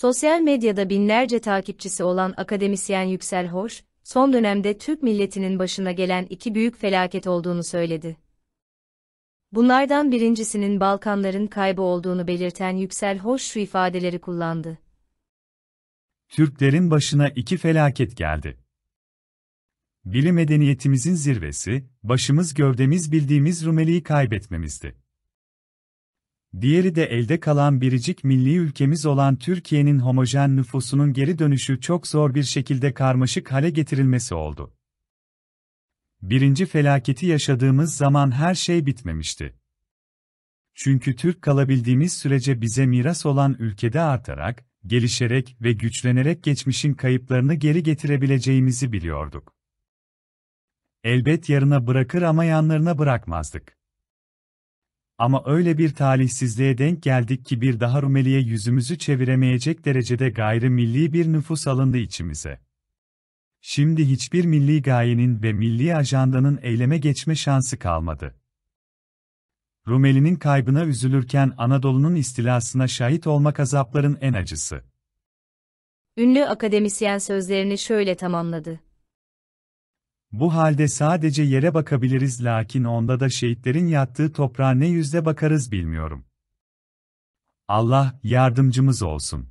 Sosyal medyada binlerce takipçisi olan akademisyen Yüksel Hoş, son dönemde Türk milletinin başına gelen iki büyük felaket olduğunu söyledi. Bunlardan birincisinin Balkanların kaybı olduğunu belirten Yüksel Hoş şu ifadeleri kullandı. Türklerin başına iki felaket geldi. Bilim medeniyetimizin zirvesi, başımız gövdemiz bildiğimiz Rumeli'yi kaybetmemizdi. Diğeri de elde kalan biricik milli ülkemiz olan Türkiye'nin homojen nüfusunun geri dönüşü çok zor bir şekilde karmaşık hale getirilmesi oldu. Birinci felaketi yaşadığımız zaman her şey bitmemişti. Çünkü Türk kalabildiğimiz sürece bize miras olan ülkede artarak, gelişerek ve güçlenerek geçmişin kayıplarını geri getirebileceğimizi biliyorduk. Elbet yarına bırakır ama yanlarına bırakmazdık. Ama öyle bir talihsizliğe denk geldik ki bir daha Rumeli'ye yüzümüzü çeviremeyecek derecede gayri bir nüfus alındı içimize. Şimdi hiçbir milli gayenin ve milli ajandanın eyleme geçme şansı kalmadı. Rumeli'nin kaybına üzülürken Anadolu'nun istilasına şahit olmak azapların en acısı. Ünlü akademisyen sözlerini şöyle tamamladı. Bu halde sadece yere bakabiliriz lakin onda da şehitlerin yattığı toprağa ne yüzle bakarız bilmiyorum. Allah yardımcımız olsun.